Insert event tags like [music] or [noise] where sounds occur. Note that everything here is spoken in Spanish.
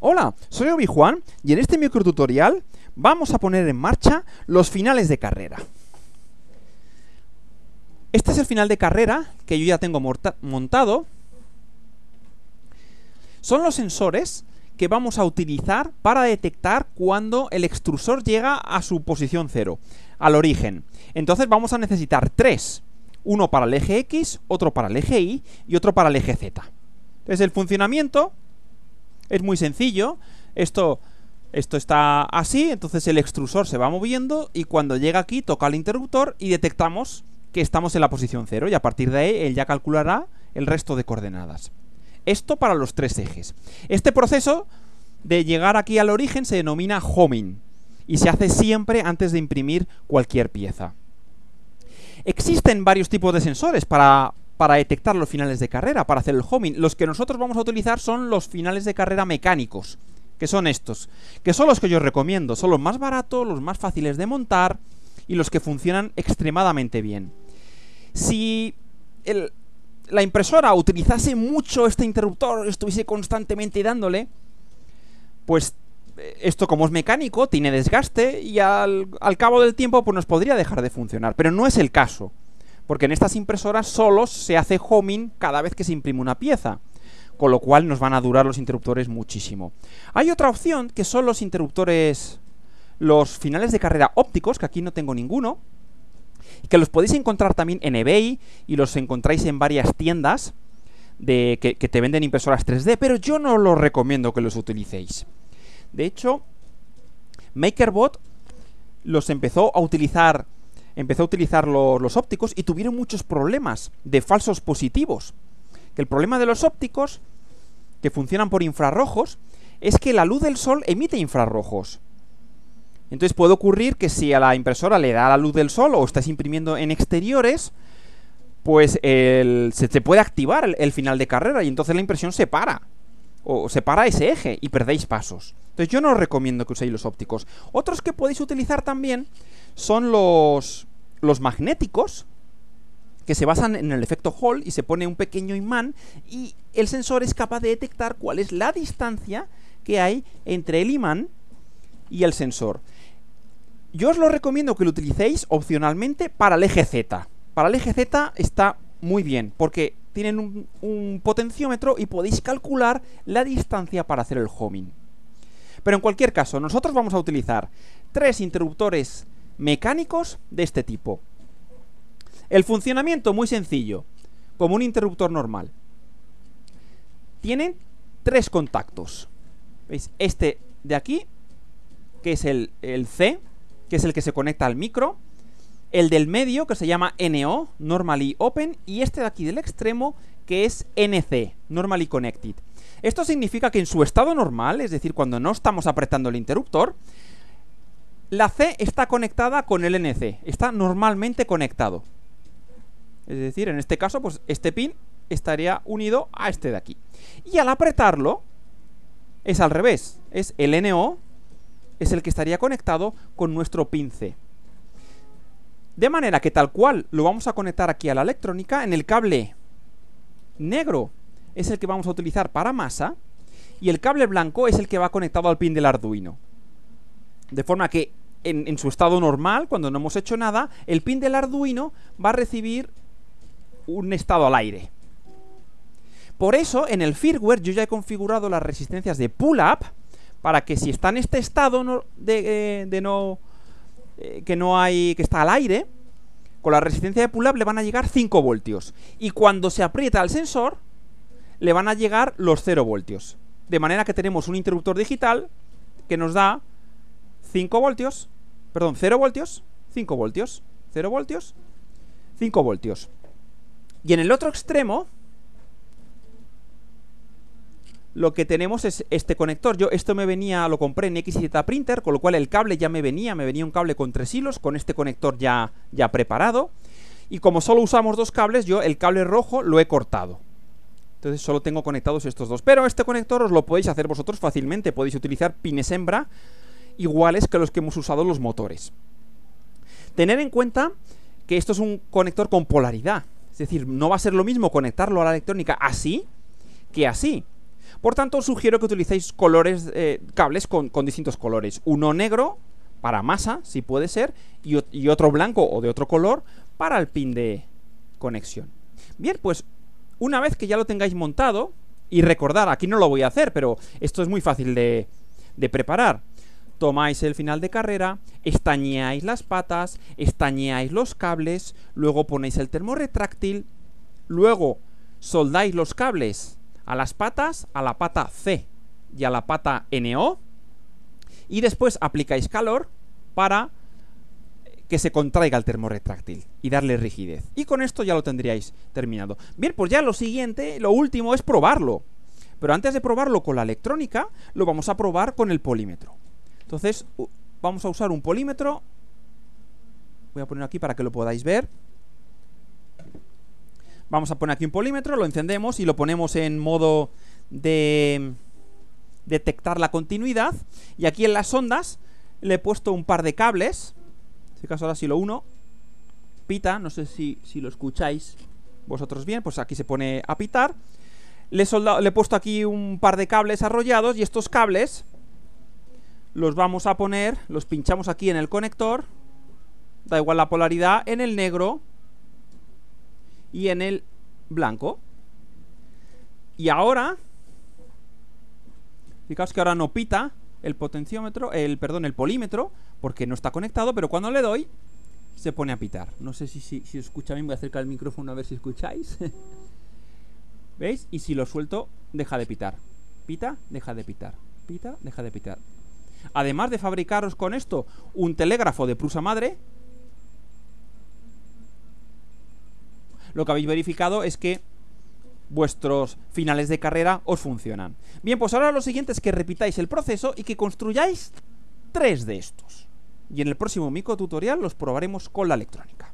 Hola, soy Obi-Juan y en este microtutorial vamos a poner en marcha los finales de carrera. Este es el final de carrera que yo ya tengo montado. Son los sensores que vamos a utilizar para detectar cuando el extrusor llega a su posición cero, al origen. Entonces vamos a necesitar tres. Uno para el eje X, otro para el eje Y y otro para el eje Z. Entonces el funcionamiento es muy sencillo. Esto, esto está así, entonces el extrusor se va moviendo y cuando llega aquí toca el interruptor y detectamos que estamos en la posición cero y a partir de ahí él ya calculará el resto de coordenadas. Esto para los tres ejes. Este proceso de llegar aquí al origen se denomina homing y se hace siempre antes de imprimir cualquier pieza. Existen varios tipos de sensores para para detectar los finales de carrera, para hacer el homing. Los que nosotros vamos a utilizar son los finales de carrera mecánicos, que son estos, que son los que yo recomiendo, son los más baratos, los más fáciles de montar y los que funcionan extremadamente bien. Si la impresora utilizase mucho este interruptor, estuviese constantemente dándole, pues eh, esto como es mecánico, tiene desgaste y al, cabo del tiempo pues nos podría dejar de funcionar, pero no es el caso. Porque en estas impresoras solo se hace homing cada vez que se imprime una pieza. Con lo cual nos van a durar los interruptores muchísimo. Hay otra opción que son los interruptores, los finales de carrera ópticos, que aquí no tengo ninguno. Que los podéis encontrar también en eBay y los encontráis en varias tiendas de, que, que te venden impresoras 3D, pero yo no los recomiendo que los utilicéis. De hecho, MakerBot los empezó a utilizar empezó a utilizar los, ópticos y tuvieron muchos problemas de falsos positivos. Que el problema de los ópticos, que funcionan por infrarrojos, es que la luz del sol emite infrarrojos. Entonces puede ocurrir que si a la impresora le da la luz del sol o estás imprimiendo en exteriores, pues se, puede activar el, final de carrera y entonces la impresión se para. O se para ese eje y perdéis pasos. Entonces yo no os recomiendo que uséis los ópticos. Otros que podéis utilizar también son los los magnéticos, que se basan en el efecto Hall y se pone un pequeño imán y el sensor es capaz de detectar cuál es la distancia que hay entre el imán y el sensor. Yo os lo recomiendo que lo utilicéis opcionalmente para el eje Z. Para el eje Z está muy bien porque tienen un, potenciómetro y podéis calcular la distancia para hacer el homing. Pero en cualquier caso, nosotros vamos a utilizar tres interruptores mecánicos de este tipo. El funcionamiento muy sencillo, como un interruptor normal. Tienen tres contactos. ¿Veis? Este de aquí, que es el, el C, que es el que se conecta al micro. El del medio, que se llama NO, Normally Open. Y este de aquí del extremo, que es NC, Normally Connected. Esto significa que en su estado normal, es decir, cuando no estamos apretando el interruptor, la C está conectada con el NC, está normalmente conectado. Es decir, en este caso, pues este pin estaría unido a este de aquí. Y al apretarlo, es al revés, es el NO, es el que estaría conectado con nuestro pin C. De manera que tal cual lo vamos a conectar aquí a la electrónica, en el cable negro es el que vamos a utilizar para masa, y el cable blanco es el que va conectado al pin del Arduino. De forma que en, su estado normal, cuando no hemos hecho nada, el pin del Arduino va a recibir un estado al aire. Por eso, en el firmware yo ya he configurado las resistencias de pull-up para que si está en este estado eh, de, no... Eh, que no hay... que está al aire, con la resistencia de pull-up le van a llegar 5 voltios. Y cuando se aprieta el sensor, le van a llegar los 0 voltios. De manera que tenemos un interruptor digital que nos da 5 voltios, perdón, 0 voltios, 5 voltios, 0 voltios, 5 voltios. Y en el otro extremo, lo que tenemos es este conector. Yo esto me venía, lo compré en XZ Printer, con lo cual el cable ya me venía, me venía un cable con tres hilos, con este conector ya, ya preparado. Y como solo usamos dos cables, yo el cable rojo lo he cortado. Entonces solo tengo conectados estos dos. Pero este conector os lo podéis hacer vosotros fácilmente. Podéis utilizar pines hembra iguales que los que hemos usado los motores. Tener en cuenta que esto es un conector con polaridad. Es decir, no va a ser lo mismo conectarlo a la electrónica así que así. Por tanto, sugiero que utilicéis colores, eh, cables con, con, distintos colores. Uno negro para masa, si puede ser, y, otro blanco o de otro color para el pin de conexión. Bien, pues una vez que ya lo tengáis montado, y recordar, aquí no lo voy a hacer, pero esto es muy fácil de, de preparar tomáis el final de carrera, estañeáis las patas, estañeáis los cables, luego ponéis el termorretráctil, luego soldáis los cables a las patas, a la pata C y a la pata NO, y después aplicáis calor para eh, que se contraiga el termorretráctil y darle rigidez. Y con esto ya lo tendríais terminado. Bien, pues ya lo siguiente, lo último es probarlo. Pero antes de probarlo con la electrónica, lo vamos a probar con el polímetro. Entonces vamos a usar un polímetro. Voy a poner aquí para que lo podáis ver. Vamos a poner aquí un polímetro, lo encendemos y lo ponemos en modo de mm, detectar la continuidad. Y aquí en las ondas le he puesto un par de cables. Este caso ahora si lo uno. Pita, no sé si, lo escucháis vosotros bien, pues aquí se pone a pitar. Le le he puesto aquí un par de cables arrollados y estos cables los vamos a poner, los pinchamos aquí en el conector, da igual la polaridad, en el negro y en el blanco. Y ahora, fijaos que ahora no pita el potenciómetro, el, perdón, el polímetro, porque no está conectado, pero cuando le doy, se pone a pitar. No sé si, si, si escucha bien, voy a acercar el micrófono a ver si escucháis. [laughs] ¿Veis? Y si lo suelto, deja de pitar. Pita, deja de pitar. Pita, deja de pitar. Además de fabricaros con esto un telégrafo de Prusa Madre, lo que habéis verificado es que vuestros finales de carrera os funcionan. Bien, pues ahora lo siguiente es que repitáis el proceso y que construyáis tres de estos. Y en el próximo tutorial los probaremos con la electrónica.